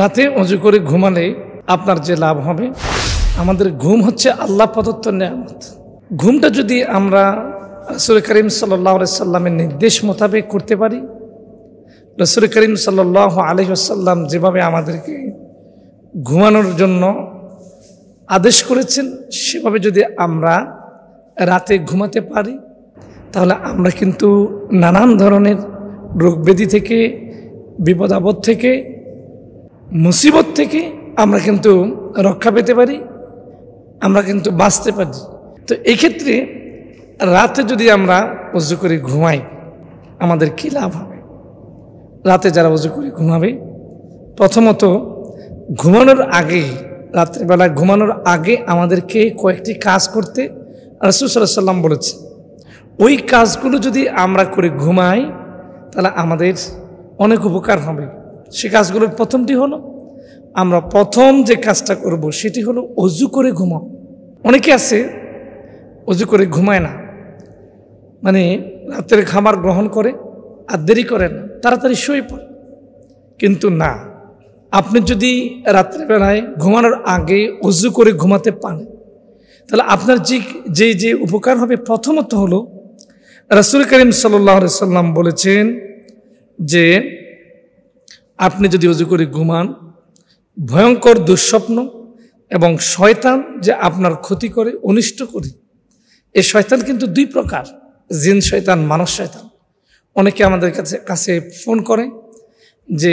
রাতে অজু করে ঘুমালে আপনার যে লাভ হবে আমাদের ঘুম হচ্ছে আল্লাহ প্রদত্ত নিয়ামত ঘুমটা যদি আমরা রসুল করিম সাল্লাহ সাল্লামের নির্দেশ মোতাবেক করতে পারি রসুল করিম সাল্লাহ আলহিসাল্লাম যেভাবে আমাদেরকে ঘুমানোর জন্য আদেশ করেছেন সেভাবে যদি আমরা রাতে ঘুমাতে পারি তাহলে আমরা কিন্তু নানান ধরনের ব্যাধি থেকে বিপদ আপদ থেকে মুসিবত থেকে আমরা কিন্তু রক্ষা পেতে পারি আমরা কিন্তু বাঁচতে পারি তো এক্ষেত্রে রাতে যদি আমরা উজু করে ঘুমাই আমাদের কী লাভ হবে রাতে যারা উজু করে ঘুমাবে প্রথমত ঘুমানোর আগে রাত্রিবেলা ঘুমানোর আগে আমাদেরকে কয়েকটি কাজ করতে রসুসাল্লাহ সাল্লাম বলেছে ওই কাজগুলো যদি আমরা করে ঘুমাই তাহলে আমাদের অনেক উপকার হবে সে কাজগুলোর প্রথমটি হলো আমরা প্রথম যে কাজটা করব সেটি হলো অজু করে ঘুমাও অনেকে আছে অজু করে ঘুমায় না মানে রাতের খাবার গ্রহণ করে আর দেরি করে না তাড়াতাড়ি শুয়ে পড়ে কিন্তু না আপনি যদি রাত্রিবেলায় ঘুমানোর আগে অজু করে ঘুমাতে পান তাহলে আপনার যে যে যে উপকার হবে প্রথমত হলো রসুল করিম সাল্লাহ সাল্লাম বলেছেন যে আপনি যদি অজু করে ঘুমান ভয়ঙ্কর দুঃস্বপ্ন এবং শয়তান যে আপনার ক্ষতি করে অনিষ্ট করে এ শয়তান কিন্তু দুই প্রকার জিন শয়তান মানস শয়তান অনেকে আমাদের কাছে কাছে ফোন করে যে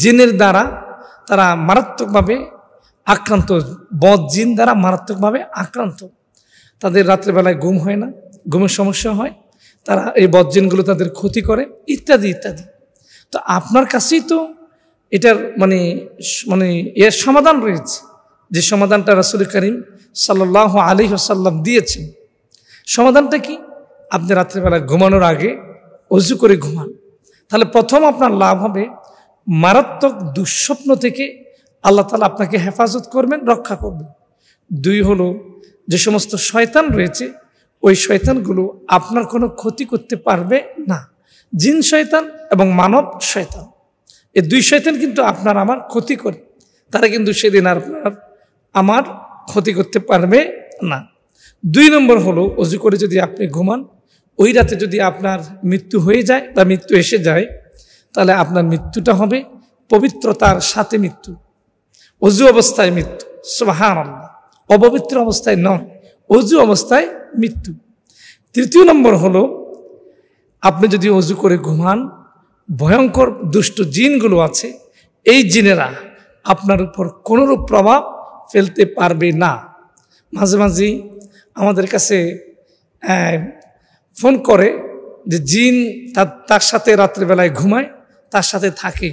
জিনের দ্বারা তারা মারাত্মকভাবে আক্রান্ত বদ জিন দ্বারা মারাত্মকভাবে আক্রান্ত তাদের রাত্রেবেলায় ঘুম হয় না ঘুমের সমস্যা হয় তারা এই জিনগুলো তাদের ক্ষতি করে ইত্যাদি ইত্যাদি তো আপনার কাছেই তো এটার মানে মানে এর সমাধান রয়েছে যে সমাধানটা রাসুল করিম সাল্লাহ আলী সাল্লাম দিয়েছেন সমাধানটা কি আপনি রাত্রিবেলা ঘুমানোর আগে অজু করে ঘুমান তাহলে প্রথম আপনার লাভ হবে মারাত্মক দুঃস্বপ্ন থেকে আল্লাহ তালা আপনাকে হেফাজত করবেন রক্ষা করবেন দুই হলো যে সমস্ত শয়তান রয়েছে ওই শয়তানগুলো আপনার কোনো ক্ষতি করতে পারবে না জিন শয়তান এবং মানব শয়তান এই দুই শয়তান কিন্তু আপনার আমার ক্ষতি করে তারা কিন্তু সেদিন আর আপনার আমার ক্ষতি করতে পারবে না দুই নম্বর হলো অজু করে যদি আপনি ঘুমান ওই রাতে যদি আপনার মৃত্যু হয়ে যায় বা মৃত্যু এসে যায় তাহলে আপনার মৃত্যুটা হবে পবিত্রতার সাথে মৃত্যু অজু অবস্থায় মৃত্যু সোহান আল্লাহ অপবিত্র অবস্থায় নয় অজু অবস্থায় মৃত্যু তৃতীয় নম্বর হলো আপনি যদি অজু করে ঘুমান ভয়ঙ্কর দুষ্ট জিনগুলো আছে এই জিনেরা আপনার উপর কোনোরূপ প্রভাব ফেলতে পারবে না মাঝে মাঝে আমাদের কাছে ফোন করে যে জিন তার তার সাথে রাত্রিবেলায় ঘুমায় তার সাথে থাকে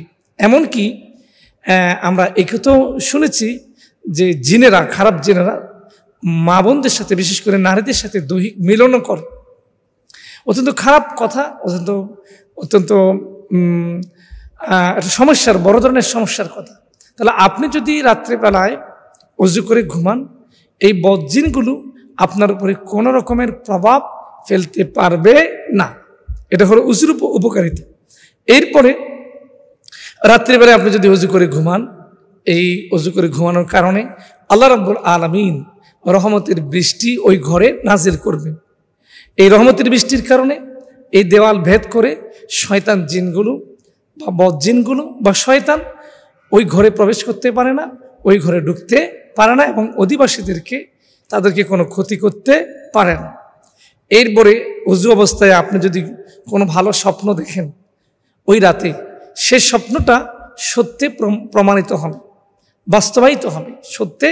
এমনকি আমরা তো শুনেছি যে জিনেরা খারাপ জিনেরা মা বোনদের সাথে বিশেষ করে নারীদের সাথে দৈহিক মিলনও করে অত্যন্ত খারাপ কথা অত্যন্ত অত্যন্ত একটা সমস্যার বড় ধরনের সমস্যার কথা তাহলে আপনি যদি রাত্রিবেলায় অজু করে ঘুমান এই বজ্জিনগুলো আপনার উপরে কোনো রকমের প্রভাব ফেলতে পারবে না এটা হলো উজুর উপকারিতা এরপরে রাত্রিবেলায় আপনি যদি অজু করে ঘুমান এই অজু করে ঘুমানোর কারণে আল্লাহ রব্বুল আলমিন রহমতের বৃষ্টি ওই ঘরে নাজিল করবেন এই রহমতের বৃষ্টির কারণে এই দেওয়াল ভেদ করে শয়তান জিনগুলো বা জিনগুলো বা শয়তান ওই ঘরে প্রবেশ করতে পারে না ওই ঘরে ঢুকতে পারে না এবং অধিবাসীদেরকে তাদেরকে কোনো ক্ষতি করতে পারে না এরপরে উজু অবস্থায় আপনি যদি কোনো ভালো স্বপ্ন দেখেন ওই রাতে সে স্বপ্নটা সত্যে প্রমাণিত হবে বাস্তবায়িত হবে সত্যে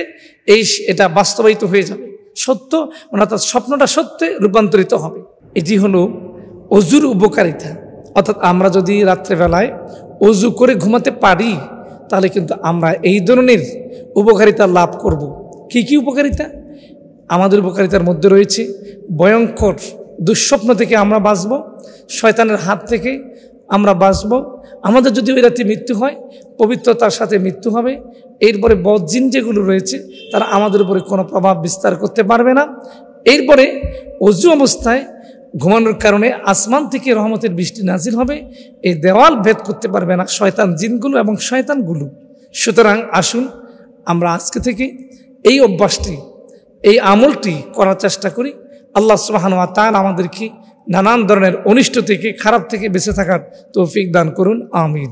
এই এটা বাস্তবায়িত হয়ে যাবে সত্য মানে তার স্বপ্নটা সত্যে রূপান্তরিত হবে এটি হলো অজুর উপকারিতা অর্থাৎ আমরা যদি রাত্রেবেলায় অজু করে ঘুমাতে পারি তাহলে কিন্তু আমরা এই ধরনের উপকারিতা লাভ করব। কি কি উপকারিতা আমাদের উপকারিতার মধ্যে রয়েছে ভয়ঙ্কর দুঃস্বপ্ন থেকে আমরা বাঁচব শয়তানের হাত থেকে আমরা বাঁচব আমাদের যদি ওই রাতে মৃত্যু হয় পবিত্রতার সাথে মৃত্যু হবে এরপরে বজ্জিন যেগুলো রয়েছে তারা আমাদের উপরে কোনো প্রভাব বিস্তার করতে পারবে না এরপরে অজু অবস্থায় ঘুমানোর কারণে আসমান থেকে রহমতের বৃষ্টি নাজির হবে এই দেওয়াল ভেদ করতে পারবে না শয়তান জিনগুলো এবং শয়তানগুলো সুতরাং আসুন আমরা আজকে থেকে এই অভ্যাসটি এই আমলটি করার চেষ্টা করি আল্লাহ সুবাহানুয়া তাল আমাদেরকে নানান ধরনের অনিষ্ট থেকে খারাপ থেকে বেঁচে থাকার তৌফিক দান করুন আমিন